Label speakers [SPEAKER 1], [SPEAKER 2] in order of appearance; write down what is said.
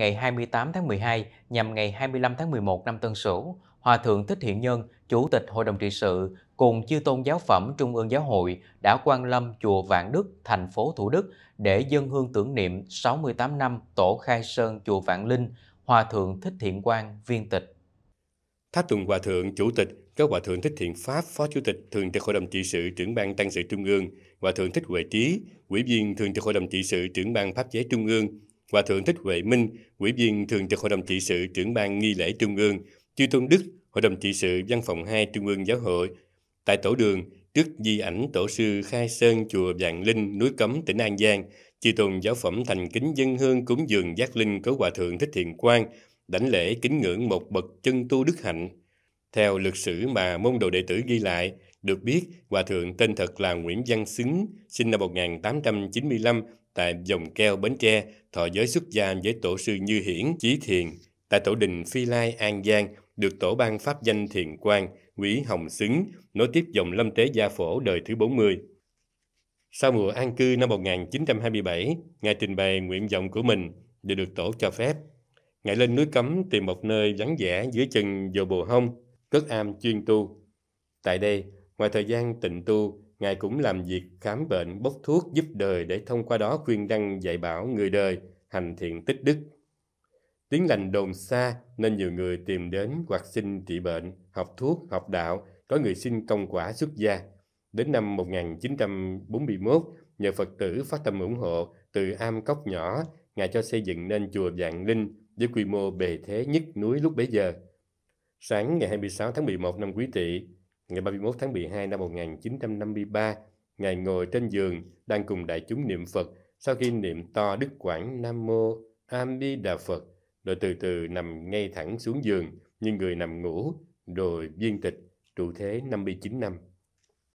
[SPEAKER 1] ngày 28 tháng 12 nhằm ngày 25 tháng 11 năm Tân Sửu, Hòa Thượng Thích Hiện Nhân, Chủ tịch Hội đồng Trị sự cùng chư tôn giáo phẩm Trung ương Giáo hội đã quan lâm chùa Vạn Đức, thành phố Thủ Đức để dân hương tưởng niệm 68 năm tổ khai sơn chùa Vạn Linh, Hòa Thượng Thích Thiện Quang, viên tịch. Tháp Tùng Hòa Thượng, Chủ tịch,
[SPEAKER 2] các Hòa Thượng Thích Thiện Pháp, Phó Chủ tịch Thường trực Hội đồng Trị sự, trưởng ban Tăng sự Trung ương, Hòa Thượng Thích Huệ Trí, Ủy viên Thường trực Hội đồng Trị sự, trưởng ban Pháp chế Trung ương, Hòa thượng Thích Huệ Minh, Ủy viên Thường trực Hội đồng trị sự trưởng ban nghi lễ Trung ương, Chư Tôn Đức, Hội đồng trị sự Văn phòng 2 Trung ương Giáo hội, tại tổ đường trước di ảnh tổ sư Khai Sơn chùa Vạn Linh, núi Cấm, tỉnh An Giang, chư tôn giáo phẩm thành kính dân hương cúng dường giác linh của Hòa thượng Thích Thiện Quang, đảnh lễ kính ngưỡng một bậc chân tu đức hạnh. Theo lịch sử mà môn đồ đệ tử ghi lại, được biết, Hòa Thượng tên thật là Nguyễn Văn Xứng, sinh năm 1895 tại Dòng Keo, Bến Tre, thọ giới xuất gia với tổ sư Như Hiển, Chí Thiền, tại tổ đình Phi Lai, An Giang, được tổ ban pháp danh Thiền Quang, Quý Hồng Xứng, nối tiếp dòng lâm tế gia phổ đời thứ 40. Sau mùa an cư năm 1927, Ngài trình bày nguyện vọng của mình để được tổ cho phép. Ngài lên núi cấm tìm một nơi vắng vẻ dưới chân dồ bồ hông, cất am chuyên tu. Tại đây, Ngoài thời gian tịnh tu, Ngài cũng làm việc khám bệnh, bốc thuốc, giúp đời để thông qua đó khuyên đăng dạy bảo người đời, hành thiện tích đức. Tiếng lành đồn xa nên nhiều người tìm đến hoặc xin trị bệnh, học thuốc, học đạo, có người xin công quả xuất gia. Đến năm 1941, nhờ Phật tử phát tâm ủng hộ từ am cốc nhỏ, Ngài cho xây dựng nên chùa Vạn Linh với quy mô bề thế nhất núi lúc bấy giờ. Sáng ngày 26 tháng 11 năm Quý Tỵ, ngày 31 tháng 12 năm 1953, Ngài ngồi trên giường đang cùng đại chúng niệm Phật sau khi niệm to Đức Quảng Nam Mô A Di Đà Phật rồi từ từ nằm ngay thẳng xuống giường như người nằm ngủ rồi viên tịch trụ thế 59 năm.